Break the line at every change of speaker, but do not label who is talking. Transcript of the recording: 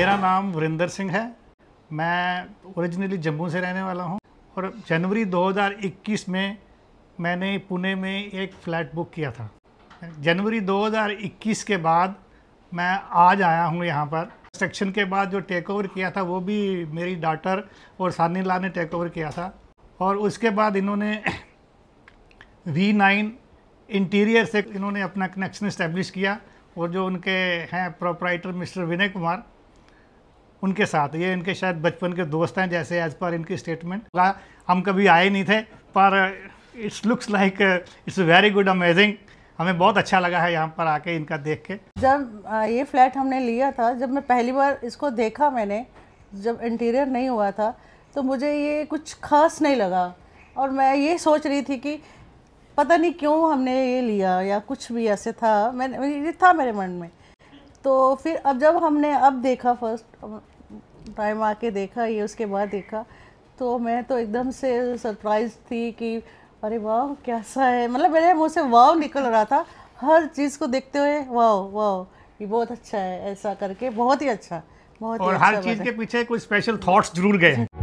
मेरा नाम वरिंदर सिंह है मैं ओरिजिनली जम्मू से रहने वाला हूं और जनवरी 2021 में मैंने पुणे में एक फ़्लैट बुक किया था जनवरी 2021 के बाद मैं आज आया हूं यहां पर सेक्शन के बाद जो टेक ओवर किया था वो भी मेरी डाटर और सानी लाल ने टेक ओवर किया था और उसके बाद इन्होंने वी नाइन इंटीरियर से इन्होंने अपना कनेक्शन इस्टेब्लिश किया और जो उनके हैं प्रोपराइटर मिस्टर विनय कुमार उनके साथ ये इनके शायद बचपन के दोस्त हैं जैसे एज पर इनकी स्टेटमेंट हम कभी आए नहीं थे पर it's looks like it's very good amazing हमें बहुत अच्छा लगा है यहाँ पर आके इनका देख के
जब ये फ्लैट हमने लिया था जब मैं पहली बार इसको देखा मैंने जब इंटीरियर नहीं हुआ था तो मुझे ये कुछ खास नहीं लगा और मैं ये सोच रही थी कि पता नहीं क्यों हमने ये लिया या कुछ भी ऐसे था मैंने ये था मेरे मन में तो फिर अब जब हमने अब देखा फर्स्ट टाइम आके देखा ये उसके बाद देखा तो मैं तो एकदम से सरप्राइज थी कि अरे वाह कैसा है मतलब मेरे मुँह से वाह निकल रहा था हर चीज़ को देखते हुए वाह वाह ये बहुत अच्छा है ऐसा करके बहुत ही अच्छा बहुत और ही अच्छा हर चीज़ के
पीछे कोई स्पेशल थॉट्स जरूर गए हैं